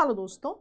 Hello दोस्तों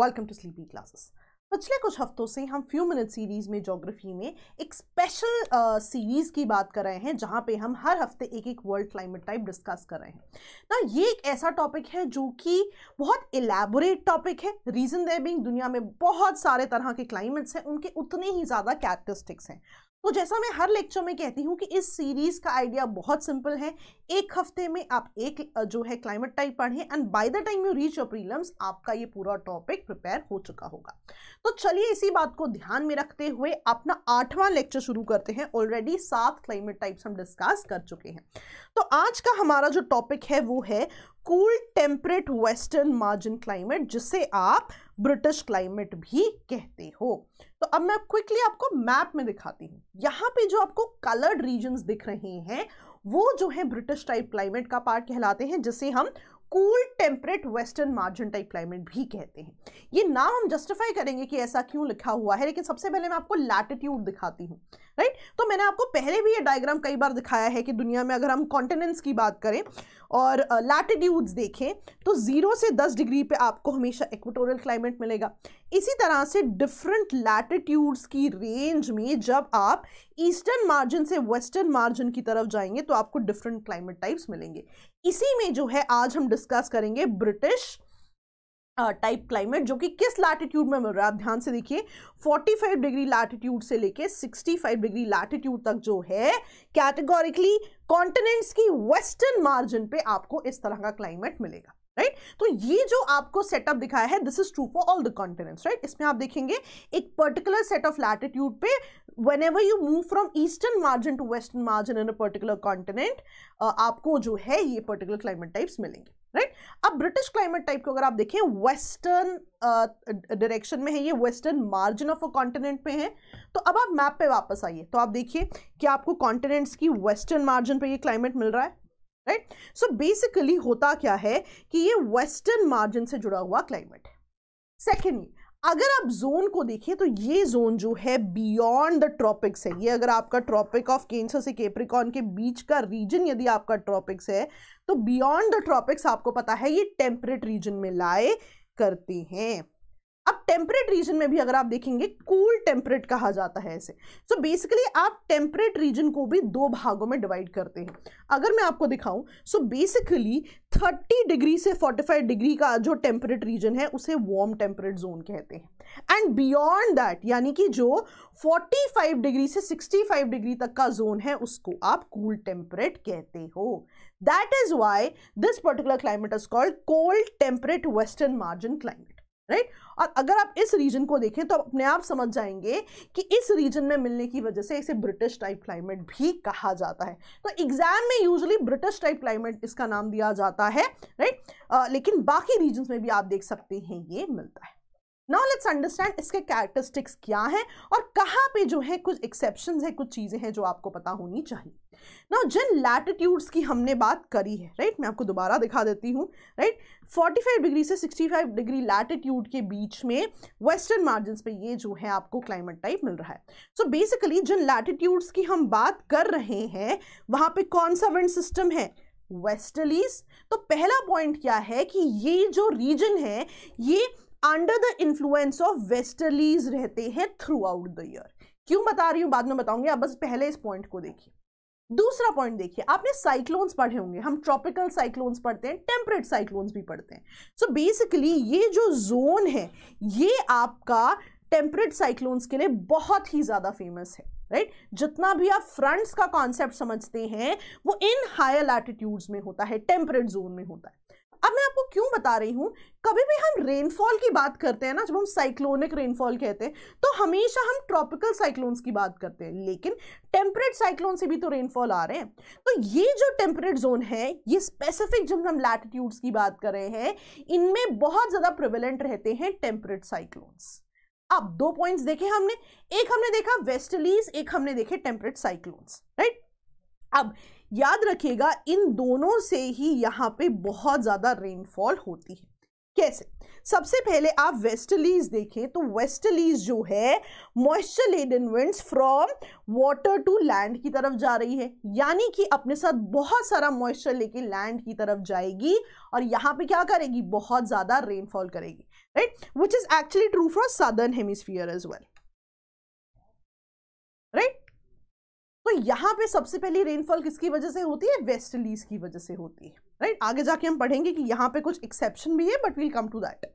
welcome to sleeping classes पिछले कुछ हफ्तों से हम फ्यू मिनट सीरीज़ में जोग्राफी में एक स्पेशल सीरीज़ की बात कर रहे हैं जहाँ पे हम हर हफ्ते एक एक वर्ल्ड क्लाइमेट टाइप डिस्कस कर रहे हैं ना ये एक ऐसा टॉपिक है जो कि बहुत एलैबोरेट टॉपिक है रीज़न देर बिंग दुनिया में बहुत सारे तरह के क्लाइमेट्स हैं उनके उतने ही ज़्यादा कैरेक्टरिस्टिक्स हैं तो जैसा मैं हर लेक्चर में कहती हूँ कि इस सीरीज का आइडिया बहुत सिंपल है एक हफ्ते में आप एक जो है क्लाइमेट टाइप पढ़ें and by the time you reach your prelims आपका ये पूरा टॉपिक प्रिपेयर हो चुका होगा तो चलिए इसी बात को ध्यान में रखते हुए अपना आठवां लेक्चर शुरू करते हैं ऑलरेडी सात क्लाइमेट टाइप्स हम डिस्कस कर चुके हैं तो आज का हमारा जो टॉपिक है वो है cool temperate western margin climate जिसे आप ब्रिटिश क्लाइमेट भी कहते हो तो अब मैं क्विकली आपको मैप में दिखाती हूँ यहाँ पे जो आपको कलर्ड रीजन दिख रहे हैं वो जो है ब्रिटिश टाइप क्लाइमेट का पार्ट कहलाते हैं जिसे हम cool temperate western margin type climate भी कहते हैं ये नाम हम जस्टिफाई करेंगे कि ऐसा क्यों लिखा हुआ है लेकिन सबसे पहले मैं आपको लैटिट्यूड दिखाती हूँ राइट तो मैंने आपको पहले भी ये डायग्राम कई बार दिखाया है कि दुनिया में अगर हम कॉन्टिनेंट्स की बात करें और लैटिट्यूड्स देखें तो ज़ीरो से दस डिग्री पे आपको हमेशा इक्वेटोरियल क्लाइमेट मिलेगा इसी तरह से डिफरेंट लैटिट्यूड्स की रेंज में जब आप ईस्टर्न मार्जिन से वेस्टर्न मार्जिन की तरफ जाएंगे तो आपको डिफरेंट क्लाइमेट टाइप्स मिलेंगे इसी में जो है आज हम डिस्कस करेंगे ब्रिटिश टाइप क्लाइमेट जो कि किस लैटिट्यूड में मिल रहा है आप ध्यान से देखिए 45 डिग्री लैटिट्यूड से लेके 65 डिग्री लैटिट्यूड तक जो है कैटेगोरिकली कॉन्टिनेंट्स की वेस्टर्न मार्जिन पे आपको इस तरह का क्लाइमेट मिलेगा राइट right? तो ये जो आपको सेटअप दिखाया है this is true for all the continents right इसमें आप देखेंगे एक पर्टिकुलर सेट ऑफ लैटिट्यूड पे whenever you move from eastern margin to western margin in a particular continent आपको जो है ये पर्टिकुलर क्लाइमेट टाइप्स मिलेंगे राइट अब ब्रिटिश क्लाइमेट टाइप को अगर आप देखें वेस्टर्न डायरेक्शन uh, में है ये western margin of a continent पे है तो अब आप मैप पे वापस आइए तो आप देखिए कि आपको कॉन्टिनेंट्स की वेस्टर्न मार्जिन पे ये क्लाइमेट मिल रहा है राइट सो बेसिकली होता क्या है कि ये वेस्टर्न मार्जिन से जुड़ा हुआ क्लाइमेट है सेकेंडली अगर आप जोन को देखें तो ये जोन जो है बियॉन्ड द ट्रॉपिक्स है ये अगर आपका ट्रॉपिक ऑफ केंसर से केप्रिकॉन के बीच का रीजन यदि आपका ट्रॉपिक्स है तो बियॉन्ड द ट्रॉपिक्स आपको पता है ये टेम्परेट रीजन में लाए करते हैं अब टेम्परेट रीजन में भी अगर आप देखेंगे कूल टेम्परेट कहा जाता है इसे सो so बेसिकली आप टेम्परेट रीजन को भी दो भागों में डिवाइड करते हैं अगर मैं आपको दिखाऊं सो बेसिकली 30 डिग्री से 45 डिग्री का जो टेम्परेट रीजन है उसे वार्म टेम्परेट जोन कहते हैं एंड बियॉन्ड दैट यानी कि जो 45 डिग्री से 65 डिग्री तक का जोन है उसको आप कूल टेम्परेट कहते हो that is why this particular climate is called cold temperate western margin climate right right? और अगर आप इस रीजन को देखें तो आप अपने आप समझ जाएंगे कि इस रीजन में मिलने की वजह से इसे ब्रिटिश टाइप क्लाइमेट भी कहा जाता है तो एग्जाम में यूजली ब्रिटिश टाइप क्लाइमेट इसका नाम दिया जाता है राइट right? लेकिन बाकी रीजन में भी आप देख सकते हैं ये मिलता है नाउ लेट्स अंडरस्टैंड इसके कैरेक्टरिस्टिक्स क्या हैं और कहाँ पे जो है कुछ एक्सेप्शन है कुछ चीज़ें हैं जो आपको पता होनी चाहिए नाउ जिन लैटिट्यूड्स की हमने बात करी है राइट right? मैं आपको दोबारा दिखा देती हूँ राइट फोर्टी फाइव डिग्री से सिक्सटी फाइव डिग्री लैटिट्यूड के बीच में वेस्टर्न मार्जिन पे ये जो है आपको क्लाइमेट टाइप मिल रहा है सो so बेसिकली जिन लैटिट्यूड्स की हम बात कर रहे हैं वहाँ पे कौन सा वेंट सिस्टम है वेस्टलीज तो पहला पॉइंट क्या है कि ये जो रीजन है ये under the influence of westerlies रहते हैं थ्रू आउट द ईयर क्यों बता रही हूँ बाद में बताऊंगी आप बस पहले इस पॉइंट को देखिए दूसरा पॉइंट देखिए आपने साइक्लोन्स पढ़े होंगे हम ट्रॉपिकल साइक्लोन्स पढ़ते हैं टेम्परेट साइक्लोन्स भी पढ़ते हैं सो so बेसिकली ये जो जोन है ये आपका टेम्परेट साइक्लोन्स के लिए बहुत ही ज़्यादा फेमस है राइट right? जितना भी आप फ्रंट्स का कॉन्सेप्ट समझते हैं वो इन हायर लैटिट्यूड्स में होता है टेम्परेट जोन में होता है अब मैं आपको क्यों बता रही हूँ कभी भी हम रेनफॉल की बात करते हैं ना जब हम साइक्लोनिक रेनफॉल कहते हैं तो हमेशा हम ट्रॉपिकल साइक्लोन्स की बात करते हैं लेकिन टेम्परेट साइक्लोन से भी तो रेनफॉल आ रहे हैं तो ये जो टेम्परेट जोन है ये स्पेसिफिक जब हम लैटिट्यूड्स की बात कर रहे हैं इनमें बहुत ज़्यादा प्रिवेलेंट रहते हैं टेम्परेट साइक्लोन्स अब दो पॉइंट्स देखे हमने एक हमने देखा वेस्टलीज एक हमने देखे टेम्परेट साइक्लोन्स राइट अब याद रखिएगा इन दोनों से ही यहाँ पे बहुत ज़्यादा रेनफॉल होती है कैसे सबसे पहले आप वेस्टलीज देखें तो वेस्टलीज जो है moisture laden winds from water to land की तरफ जा रही है यानी कि अपने साथ बहुत सारा मॉइस्चर लेके लैंड की तरफ जाएगी और यहाँ पे क्या करेगी बहुत ज़्यादा रेनफॉल करेगी right which is actually true for southern hemisphere as well तो यहाँ पे सबसे पहली रेनफॉल किसकी वजह से होती है वेस्टलीज की वजह से होती है राइट right? आगे जाके हम पढ़ेंगे कि यहाँ पे कुछ एक्सेप्शन भी है but we'll come to that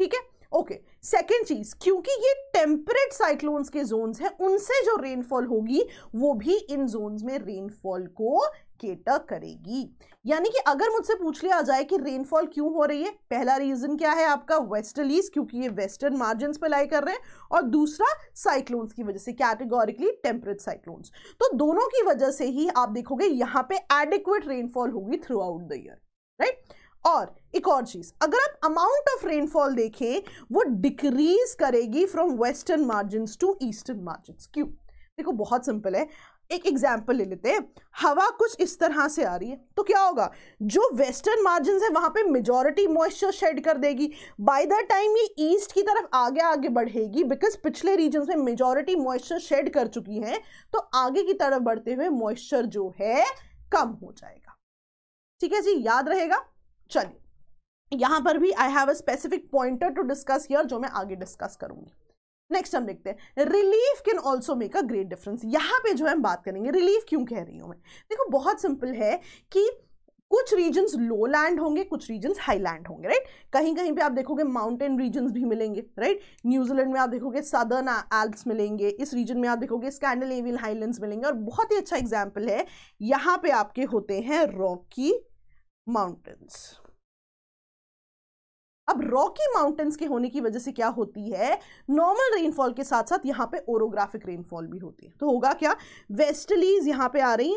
ठीक है ओके सेकेंड चीज क्योंकि ये टेम्परेट साइक्लोन्स के जोन्स हैं उनसे जो रेनफॉल होगी वो भी इन जोन्स में रेनफॉल को केटर करेगी यानी कि अगर मुझसे पूछ लिया जाए कि रेनफॉल क्यों हो रही है पहला रीजन क्या है आपका वेस्टर्लीज क्योंकि ये वेस्टर्न मार्जिन पे लाई कर रहे हैं और दूसरा साइक्लोन्स की वजह से कैटेगोरिकली टेम्परेट साइक्लोन्स तो दोनों की वजह से ही आप देखोगे यहाँ पे एडिक्वेट रेनफॉल होगी throughout the year right और एक और चीज अगर आप अमाउंट ऑफ रेनफॉल देखें वो डिक्रीज करेगी from western margin to eastern margin क्यों देखो बहुत सिंपल है एक एग्जाम्पल ले लेते हैं हवा कुछ इस तरह से आ रही है तो क्या होगा जो वेस्टर्न मार्जिन है वहां पे मेजोरिटी मॉइस्चर शेड कर देगी बाय द टाइम ये ईस्ट की तरफ आगे आगे बढ़ेगी बिकॉज पिछले रीजन में मेजोरिटी मॉइस्चर शेड कर चुकी है तो आगे की तरफ बढ़ते हुए मॉइस्चर जो है कम हो जाएगा ठीक है जी याद रहेगा चलिए यहां पर भी I have a specific pointer to discuss here जो मैं आगे डिस्कस करूंगी नेक्स्ट हम देखते हैं relief can also make a great difference यहाँ पे जो है हम बात करेंगे रिलीफ क्यों कह रही हूँ मैं देखो बहुत सिंपल है कि कुछ रीजन्स लो लैंड होंगे कुछ रीजन्स हाई लैंड होंगे राइट कहीं कहीं पे आप देखोगे माउंटेन रीजन्स भी मिलेंगे राइट न्यूजीलैंड में आप देखोगे सदर्न एल्प्स मिलेंगे इस रीजन में आप देखोगे स्कैंडलेवियन हाईलैंड मिलेंगे और बहुत ही अच्छा एग्जाम्पल है यहाँ पे आपके होते हैं रॉकी माउंटेन्स अब रॉकी माउंटेन्स के होने की वजह से क्या होती है नॉर्मल रेनफॉल के साथ साथ यहाँ पे ओरोग्राफिक रेनफॉल भी होती है तो होगा क्या वेस्टलीज यहाँ पे आ रही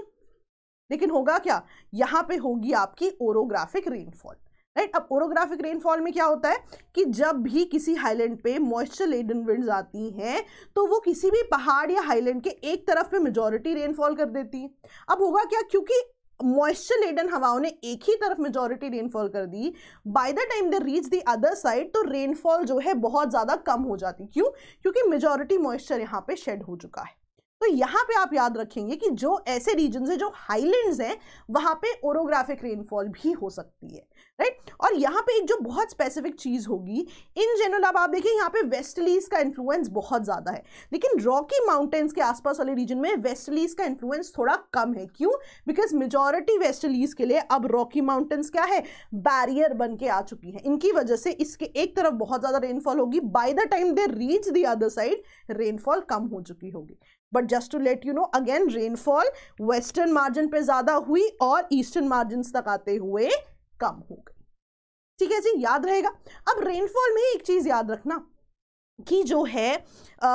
लेकिन होगा क्या यहाँ पे होगी आपकी ओरोग्राफिक रेनफॉल राइट अब ओरोग्राफिक रेनफॉल में क्या होता है कि जब भी किसी हाईलैंड पे मॉइस्चर लेडन विंड्स आती हैं तो वो किसी भी पहाड़ या हाईलैंड के एक तरफ पे मेजोरिटी रेनफॉल कर देती है अब होगा क्या क्योंकि मॉइस्चर लेडन हवाओं ने एक ही तरफ मेजोरिटी रेनफॉल कर दी by the time they reach the other side तो रेनफॉल जो है बहुत ज़्यादा कम हो जाती क्यों क्योंकि मेजोरिटी मॉइस्चर यहाँ पे शेड हो चुका है तो यहाँ पे आप याद रखेंगे कि जो ऐसे रीजन है जो हाईलैंड्स हैं वहाँ पे ओरोग्राफिक रेनफॉल भी हो सकती है राइट और यहाँ पे एक जो बहुत स्पेसिफिक चीज़ होगी इन जनरल अब आप देखिए यहाँ पे वेस्टलीज का इन्फ्लुएंस बहुत ज़्यादा है लेकिन रॉकी माउंटेन्स के आसपास वाले रीजन में वेस्टलीज का इन्फ्लुएंस थोड़ा कम है क्यों बिकॉज मेजोरिटी वेस्टलीज के लिए अब रॉकी माउंटेन्स क्या है बैरियर बन के आ चुकी है इनकी वजह से इसके एक तरफ बहुत ज़्यादा रेनफॉल होगी by the time they reach the other side rainfall कम हो चुकी होगी but just to let you know again rainfall western margin पे ज़्यादा हुई और ईस्टर्न मार्जिन तक आते हुए कम हो गई ठीक है जी याद रहेगा अब रेनफॉल में एक चीज़ याद रखना कि जो है आ,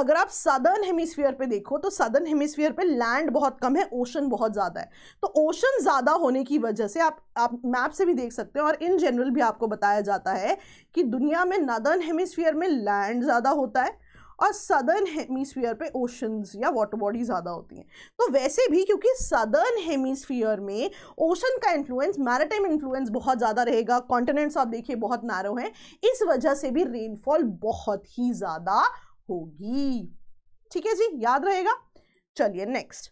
अगर आप सदर्न हेमिस्फीयर पे देखो तो सदर्न हेमिस्फीयर पे लैंड बहुत कम है ओशन बहुत ज़्यादा है तो ओशन ज़्यादा होने की वजह से आप आप मैप से भी देख सकते हैं और इन जनरल भी आपको बताया जाता है कि दुनिया में नदर्न हेमिस्फीयर में लैंड ज़्यादा होता है और सदर्न हेमीस्फीयर पे ओशंस या वाटर बॉडी ज़्यादा होती हैं तो वैसे भी क्योंकि सदर्न हेमीस्फीयर में ओशन का इन्फ्लुएंस मैराटाइम इन्फ्लुएंस बहुत ज़्यादा रहेगा कॉन्टिनेंट्स आप देखिए बहुत नैरो हैं इस वजह से भी रेनफॉल बहुत ही ज़्यादा होगी ठीक है जी याद रहेगा चलिए नेक्स्ट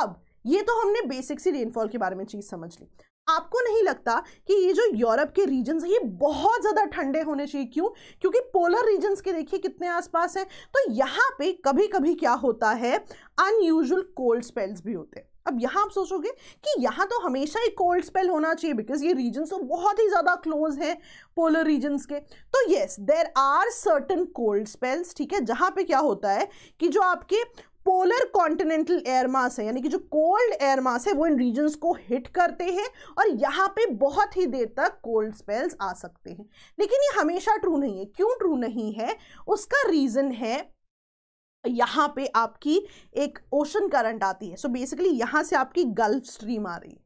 अब ये तो हमने बेसिक सी रेनफॉल के बारे में चीज़ समझ ली आपको नहीं लगता कि ये जो यूरोप के रीजन्स हैं ये बहुत ज़्यादा ठंडे होने चाहिए क्यों क्योंकि पोलर रीजन्स के देखिए कितने आसपास हैं तो यहाँ पे कभी कभी क्या होता है अनयूजल कोल्ड स्पेल्स भी होते हैं अब यहाँ आप सोचोगे कि यहाँ तो हमेशा ही कोल्ड स्पेल होना चाहिए बिकॉज ये रीजन्स तो बहुत ही ज़्यादा क्लोज हैं पोलर रीजन्स के तो yes there are certain cold spells ठीक है जहाँ पे क्या होता है कि जो आपके पोलर कॉन्टिनेंटल एयर मास है यानी कि जो कोल्ड एयर मास है वो इन रीजन्स को हिट करते हैं और यहाँ पे बहुत ही देर तक कोल्ड स्पेल्स आ सकते हैं लेकिन ये हमेशा ट्रू नहीं है क्यों ट्रू नहीं है उसका रीज़न है यहाँ पे आपकी एक ओशन करंट आती है सो बेसिकली यहाँ से आपकी गल्फ स्ट्रीम आ रही है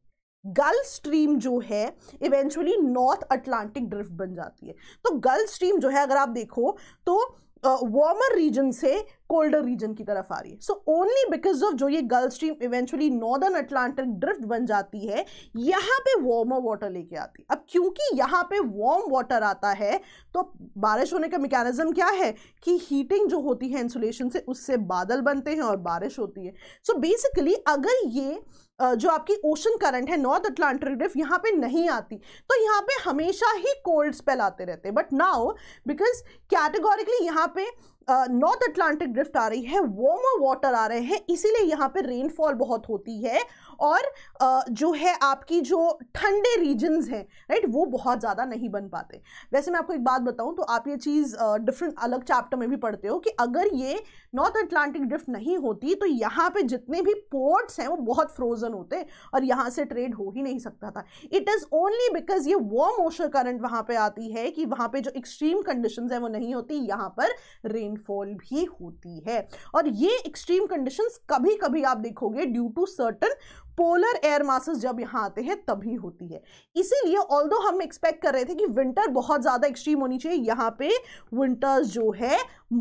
गल्फ स्ट्रीम जो है इवेंचुअली नॉर्थ अटलांटिक ड्रिफ्ट बन जाती है तो गल्फ स्ट्रीम जो है अगर आप देखो तो वार्मर रीजन से कोल्डर रीजन की तरफ आ रही है सो ओनली बिकॉज ऑफ जो ये Gulf Stream eventually northern Atlantic drift बन जाती है यहाँ पे वार्मर वाटर लेके आती है अब क्योंकि यहाँ पे वार्म वाटर आता है तो बारिश होने का मेकेनिज़्म क्या है कि हीटिंग जो होती है इंसुलेशन से उससे बादल बनते हैं और बारिश होती है सो so बेसिकली अगर ये जो आपकी ओशन करंट है नॉर्थ अटलांटिक रिफ यहाँ पे नहीं आती तो यहाँ पे हमेशा ही कोल्ड स्पेल आते रहते बट नाउ बिकॉज कैटेगोरिकली यहाँ पे नॉर्थ अटलांटिक ड्रिफ्ट आ रही है वार्मर वाटर आ रहे हैं इसीलिए यहाँ पे रेनफॉल बहुत होती है और uh, जो है आपकी जो ठंडे रीजन्स हैं राइट वो बहुत ज़्यादा नहीं बन पाते वैसे मैं आपको एक बात बताऊँ तो आप ये चीज़ डिफरेंट uh, अलग चैप्टर में भी पढ़ते हो कि अगर ये नॉर्थ अटलांटिक ड्रिफ्ट नहीं होती तो यहाँ पे जितने भी पोर्ट्स हैं वो बहुत फ्रोजन होते और यहाँ से ट्रेड हो ही नहीं सकता था इट इज़ ओनली बिकॉज ये वार्म ओशर करंट वहाँ पर आती है कि वहाँ पर जो एक्सट्रीम कंडीशन है वो नहीं होती यहाँ पर रेन रेनफॉल भी होती है और ये एक्सट्रीम कंडीशंस कभी कभी आप देखोगे due to certain polar air masses जब यहाँ आते हैं तभी होती है इसीलिए ऑल हम एक्सपेक्ट कर रहे थे कि विंटर बहुत ज़्यादा एक्सट्रीम होनी चाहिए यहाँ पे विंटर्स जो है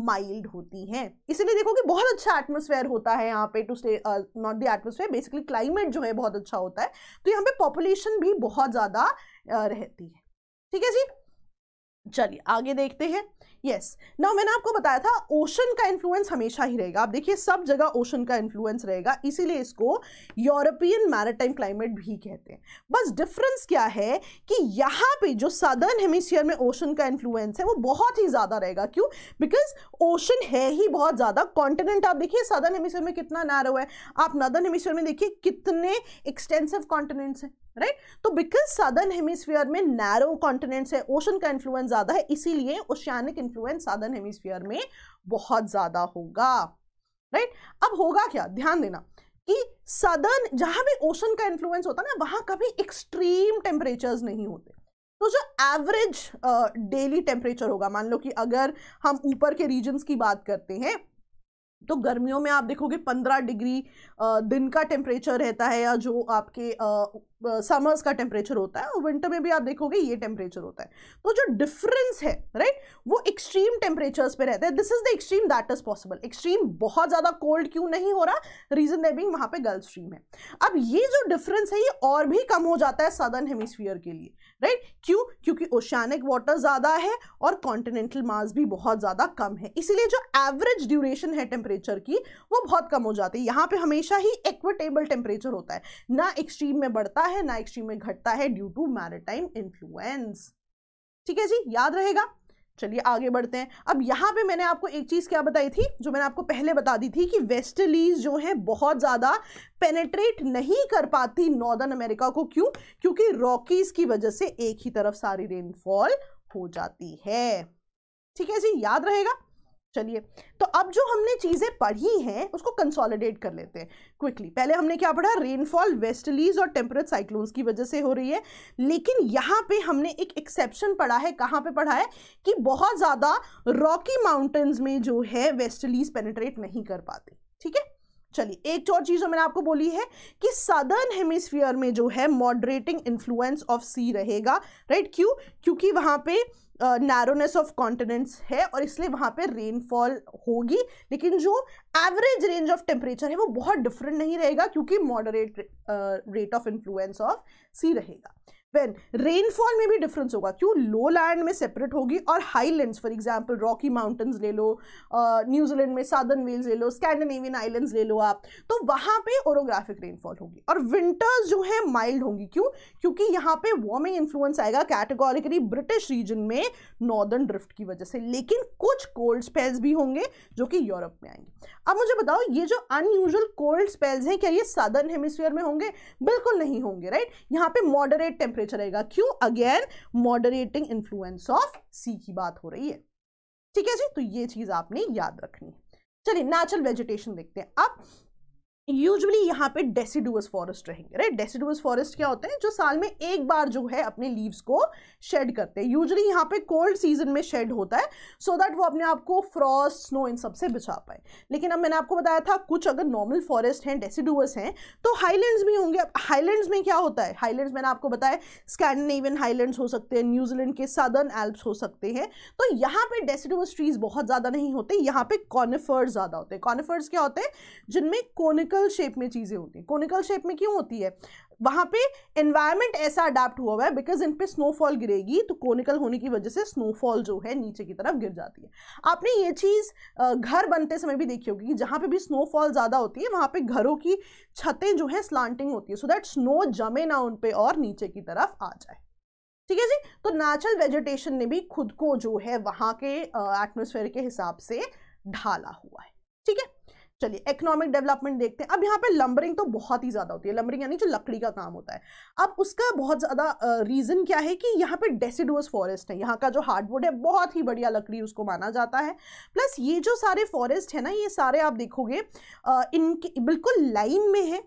माइल्ड होती हैं इसीलिए देखो कि बहुत अच्छा एटमोसफेयर होता है यहाँ पे to stay not the atmosphere basically climate जो है बहुत अच्छा होता है तो यहाँ पे पॉपुलेशन भी बहुत ज़्यादा uh, रहती है ठीक है जी चलिए आगे देखते हैं यस नाउ ना मैंने आपको बताया था ओशन का इन्फ्लुएंस हमेशा ही रहेगा आप देखिए सब जगह ओशन का इन्फ्लुएंस रहेगा इसीलिए इसको यूरोपियन मैरिटाइम क्लाइमेट भी कहते हैं बस डिफरेंस क्या है कि यहाँ पे जो सदर्न हेमिसियर में ओशन का इन्फ्लुएंस है वो बहुत ही ज़्यादा रहेगा क्यों बिकॉज ओशन है ही बहुत ज़्यादा कॉन्टिनेंट आप देखिए सदर्न हेमिसियर में कितना नैरो है आप नदर्न हेमिसियर में देखिए कितने एक्सटेंसिव कॉन्टिनेंट्स हैं राइट right? तो बिकॉज सदर्न हेमिसफियर में नैरो कॉन्टिनेंट्स है ओशन का इन्फ्लुएंस ज़्यादा है इसीलिए ओशियानिक इन्फ्लुएंस सदर्न हेमिसफियर में बहुत ज़्यादा होगा राइट right? अब होगा क्या ध्यान देना कि सदर्न जहां भी ओशन का इन्फ्लुएंस होता है ना वहां कभी एक्सट्रीम टेम्परेचर्स नहीं होते तो जो एवरेज डेली टेम्परेचर होगा मान लो कि अगर हम ऊपर के रीजन्स की बात करते हैं तो गर्मियों में आप देखोगे पंद्रह डिग्री दिन का टेम्परेचर रहता है या जो आपके समर्स का टेम्परेचर होता है और विंटर में भी आप देखोगे ये टेम्परेचर होता है तो जो डिफरेंस है राइट वो एक्सट्रीम टेम्परेचर्स पे रहता है this is the extreme that is possible extreme बहुत ज़्यादा कोल्ड क्यों नहीं हो रहा रीजन दे बिंग वहां पे गल्फ स्ट्रीम है अब ये जो डिफरेंस है ये और भी कम हो जाता है सदर्न हेमिसफियर के लिए राइट क्यों क्योंकि ओशानिक वाटर ज़्यादा है और कॉन्टिनेंटल मास भी बहुत ज़्यादा कम है इसीलिए जो एवरेज ड्यूरेशन है टेम्परेचर की वो बहुत कम हो जाती है यहाँ पे हमेशा ही एक्वेटेबल टेम्परेचर होता है ना एक्सट्रीम में बढ़ता है ना एक्सट्रीम में घटता है ड्यू टू मैरिटाइम इन्फ्लुएंस ठीक है जी याद रहेगा चलिए आगे बढ़ते हैं अब यहाँ पे मैंने आपको एक चीज़ क्या बताई थी जो मैंने आपको पहले बता दी थी कि वेस्टलीज जो है बहुत ज़्यादा पेनेट्रेट नहीं कर पाती नॉर्दर्न अमेरिका को क्यों क्योंकि रॉकीज़ की वजह से एक ही तरफ सारी रेनफॉल हो जाती है ठीक है जी याद रहेगा चलिए तो अब जो हमने चीज़ें पढ़ी हैं उसको कंसोलिडेट कर लेते हैं क्विकली पहले हमने क्या पढ़ा रेनफॉल वेस्टलीज और टेम्परेट साइक्लोन्स की वजह से हो रही है लेकिन यहाँ पे हमने एक एक्सेप्शन पढ़ा है कहाँ पे पढ़ा है कि बहुत ज़्यादा रॉकी माउंटेन्स में जो है वेस्टलीज पेनेट्रेट नहीं कर पाते ठीक है चलिए एक तो और चीज़ मैंने आपको बोली है कि सदर्न हेमिस्फीयर में जो है मॉडरेटिंग इन्फ्लुएंस ऑफ सी रहेगा राइट क्यों क्योंकि वहां पे नैरोनेस ऑफ कॉन्टिनेंट्स है और इसलिए वहाँ पे रेनफॉल होगी लेकिन जो एवरेज रेंज ऑफ टेम्परेचर है वो बहुत डिफरेंट नहीं रहेगा क्योंकि moderate rate of influence of sea रहेगा वेन रेनफॉल में भी डिफरेंस होगा क्यों लो लैंड में सेपरेट होगी और high land for example Rocky Mountains ले लो न्यूजीलैंड में सादर्न वेल्स ले लो स्कैंडिनेवियन आइलैंड्स ले लो आप तो वहाँ पे ओरोग्राफिक रेनफॉल होगी और विंटर्स जो है माइल्ड होंगी क्यों क्योंकि यहाँ पे वार्मिंग इन्फ्लुएंस आएगा कैटेगोरिकली ब्रिटिश रीजन में नॉर्दर्न ड्रिफ्ट की वजह से लेकिन कुछ कोल्ड स्पेल्स भी होंगे जो कि यूरोप में आएंगे अब मुझे बताओ ये जो अनयूजल कोल्ड स्पेल्स हैं क्या ये सादर्न हेमिसफेयर में होंगे बिल्कुल नहीं होंगे राइट यहाँ पे मॉडरेट टेम्परेचर टेम्परेचर रहेगा क्यों again moderating influence of sea की बात हो रही है ठीक है जी तो ये चीज़ आपने याद रखनी है चलिए नेचुरल वेजिटेशन देखते हैं अब यूजली यहाँ पे डेसीडुअस फॉरेस्ट रहेंगे राइट डेसीडुअस फॉरेस्ट क्या होते हैं जो साल में एक बार जो है अपने लीव्स को शेड करते हैं यूजली यहाँ पे कोल्ड सीजन में शेड होता है सो so दैट वो अपने आप को फ्रॉस्ट स्नो इन सबसे बचा पाए लेकिन अब मैंने आपको बताया था कुछ अगर नॉर्मल फॉरेस्ट हैं डेसीडुअस हैं तो हाईलैंड्स भी होंगे अब हाईलैंड्स में क्या होता है हाईलैंड्स मैंने आपको बताया स्कैंडिनेवियन हाईलैंड्स हो सकते हैं न्यूजीलैंड के सदर्न एल्प्स हो सकते हैं तो यहाँ पे डेसीडुअस ट्रीज बहुत ज़्यादा नहीं होते यहाँ पे कॉनिफर्स ज़्यादा होते हैं कॉनिफर्स क्या होते हैं जिनमें कोनिकल कोनिकल शेप में चीज़ें होती हैं कोनिकल शेप में क्यों होती है वहाँ पे एनवायरनमेंट ऐसा अडाप्ट हुआ हुआ है बिकॉज इन पे स्नोफॉल गिरेगी तो कोनिकल होने की वजह से स्नोफॉल जो है नीचे की तरफ गिर जाती है आपने ये चीज़ घर बनते समय भी देखी होगी कि जहाँ पे भी स्नोफॉल ज़्यादा होती है वहाँ पे घरों की छतें जो है स्लांटिंग होती है सो दैट स्नो जमे ना उन पर और नीचे की तरफ आ जाए ठीक है जी तो नेचुरल वेजिटेशन ने भी खुद को जो है वहाँ के एटमोसफेयर के हिसाब से ढाला हुआ है ठीक है चलिए इकोनॉमिक डेवलपमेंट देखते हैं अब यहाँ पे लंबरिंग तो बहुत ही ज़्यादा होती है लंबरिंग यानी जो लकड़ी का काम होता है अब उसका बहुत ज़्यादा रीज़न क्या है कि यहाँ पे डेसिडुअस फॉरेस्ट है यहाँ का जो हार्डवुड है बहुत ही बढ़िया लकड़ी उसको माना जाता है प्लस ये जो सारे फॉरेस्ट है ना ये सारे आप देखोगे इनके बिल्कुल लाइन में है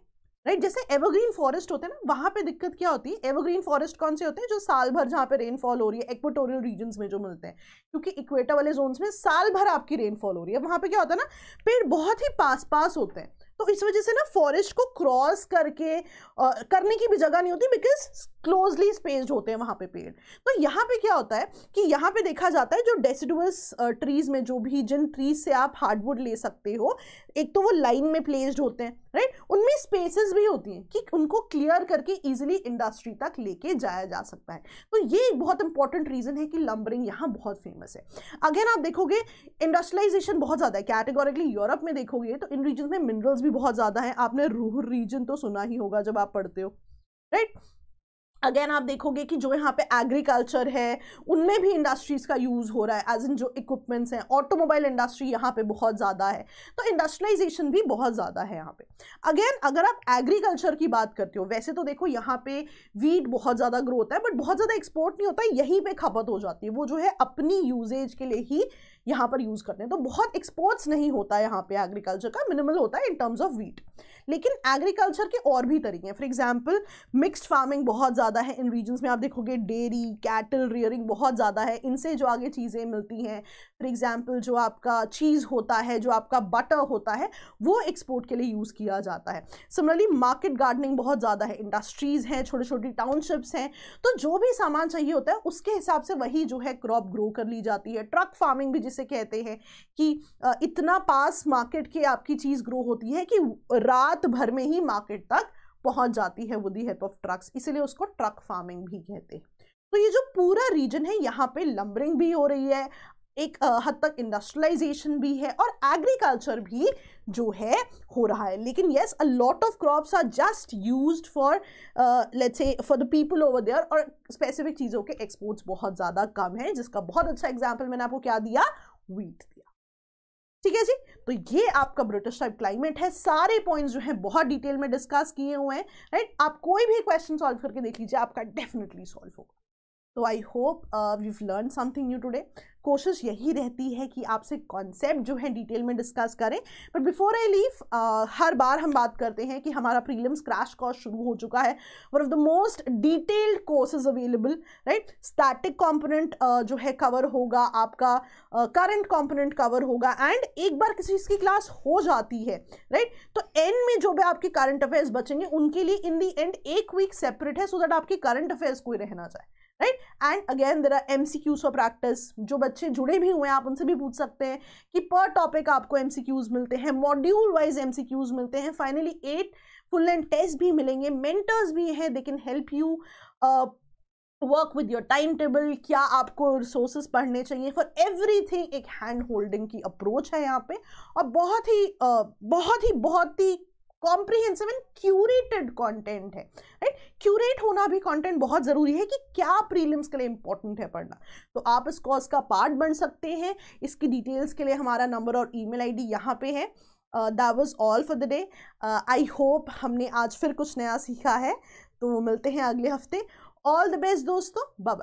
राइट जैसे एवरग्रीन फॉरेस्ट होते हैं ना वहां पे दिक्कत क्या होती है एवरग्रीन फॉरेस्ट कौन से होते हैं जो साल भर जहाँ पे रेनफॉल हो रही है इक्वेटोरियल रीजन में जो मिलते हैं क्योंकि इक्वेटर वाले जोन में साल भर आपकी रेनफॉल हो रही है वहां पे क्या होता है ना पेड़ बहुत ही पास पास होते हैं तो इस वजह से ना फॉरेस्ट को क्रॉस करके आ, करने की भी जगह नहीं होती बिकॉज क्लोजली स्पेस होते हैं वहां पे पेड़ तो यहाँ पे क्या होता है कि यहाँ पे देखा जाता है जो डेसिडुअस ट्रीज में जो भी जिन ट्रीज से आप हार्डवुड ले सकते हो एक तो वो लाइन में प्लेस्ड होते हैं राइट उनमें स्पेसेस भी होती हैं कि उनको क्लियर करके इजीली इंडस्ट्री तक लेके जाया जा सकता है तो ये एक बहुत इंपॉर्टेंट रीज़न है कि लंबरिंग यहाँ बहुत फेमस है अगेन आप देखोगे इंडस्ट्रियलाइजेशन बहुत ज़्यादा है कैटेगोरिकली यूरोप में देखोगे तो इन रीजन में मिनरल्स भी बहुत ज़्यादा हैं आपने रूहर रीजन तो सुना ही होगा जब आप पढ़ते हो राइट right? अगेन आप देखोगे कि जो यहाँ पे एग्रीकल्चर है उनमें भी इंडस्ट्रीज़ का यूज़ हो रहा है एज इन जो इक्विपमेंट्स हैं ऑटोमोबाइल इंडस्ट्री यहाँ पे बहुत ज़्यादा है तो इंडस्ट्रियलाइजेशन भी बहुत ज़्यादा है यहाँ पे अगेन अगर आप एग्रीकल्चर की बात करते हो वैसे तो देखो यहाँ पे वीट बहुत ज़्यादा ग्रो होता है बट बहुत ज़्यादा एक्सपोर्ट नहीं होता यहीं पर खपत हो जाती है वो जो है अपनी यूजेज के लिए ही यहाँ पर यूज़ करते हैं तो बहुत एक्सपोर्ट्स नहीं होता है यहाँ पर एग्रीकल्चर का मिनिमल होता है इन टर्म्स ऑफ वीट लेकिन एग्रीकल्चर के और भी तरीके हैं फॉर एग्जाम्पल मिक्सड फार्मिंग बहुत ज़्यादा है इन रीजन्स में आप देखोगे डेयरी कैटल रियरिंग बहुत ज़्यादा है इनसे जो आगे चीज़ें मिलती हैं फॉर एग्जाम्पल जो आपका चीज़ होता है जो आपका बटर होता है वो एक्सपोर्ट के लिए यूज़ किया जाता है सिमिलरली मार्केट गार्डनिंग बहुत ज़्यादा है इंडस्ट्रीज़ हैं छोटे छोटी टाउनशिप्स हैं तो जो भी सामान चाहिए होता है उसके हिसाब से वही जो है क्रॉप ग्रो कर ली जाती है ट्रक फार्मिंग भी जिसे कहते हैं कि इतना पास मार्केट के आपकी चीज़ ग्रो होती है कि रा रात भर में ही मार्केट तक पहुंच जाती है वुडी हेल्प ऑफ ट्रक्स इसीलिए उसको ट्रक फार्मिंग भी कहते हैं तो ये जो पूरा रीजन है यहाँ पे लंबरिंग भी हो रही है एक हद तक इंडस्ट्रियलाइजेशन भी है और एग्रीकल्चर भी जो है हो रहा है लेकिन yes a lot of crops are just used for let's say for the people over there और स्पेसिफिक चीज़ों के एक्सपोर्ट्स बहुत ज़्यादा कम है जिसका बहुत अच्छा एग्जाम्पल मैंने आपको क्या दिया वीट ठीक है जी तो ये आपका ब्रिटिश टाइप क्लाइमेट है सारे पॉइंट्स जो हैं बहुत डिटेल में डिस्कस किए हुए हैं राइट आप कोई भी क्वेश्चन सॉल्व करके देख लीजिए आपका डेफिनेटली सॉल्व होगा तो I hope you learn something new today कोशिश यही रहती है कि आपसे कॉन्सेप्ट जो है डिटेल में डिस्कस करें बट बिफोर आई लीव हर बार हम बात करते हैं कि हमारा प्रीलिम्स क्रैश कोर्स शुरू हो चुका है one of the most detailed courses available right static component जो है कवर होगा आपका करंट कॉम्पोनेंट कवर होगा एंड एक बार किसी चीज़ की क्लास हो जाती है राइट तो एंड में जो भी आपके करंट अफेयर्स बचेंगे उनके लिए इन दी एंड एक वीक सेपरेट है सो so दैट आपके करंट अफेयर्स कोई रहना चाहिए right and again there are M C Qs for practice जो बच्चे जुड़े भी हुए हैं आप उनसे भी पूछ सकते हैं कि पर टॉपिक आपको एम सी क्यूज मिलते हैं module wise M C Qs मिलते हैं finally at full and test भी मिलेंगे मेंटर्स भी हैं they can help you work with your time table क्या आपको रिसोर्सेज पढ़ने चाहिए फॉर एवरीथिंग एक हैंड होल्डिंग की अप्रोच है यहाँ पे और बहुत ही uh, बहुत ही बहुत ही कॉम्प्रिहेंसिव एंड क्यूरेटेड कॉन्टेंट है राइट क्यूरेट होना भी कॉन्टेंट बहुत ज़रूरी है कि क्या प्रीलिम्स के लिए इंपॉर्टेंट है पढ़ना तो आप इस कोर्स का पार्ट बन सकते हैं इसकी डिटेल्स के लिए हमारा नंबर और आई डी यहाँ पे है that was all for the day I hope हमने आज फिर कुछ नया सीखा है तो मिलते हैं अगले हफ्ते ऑल द बेस्ट दोस्तों बाय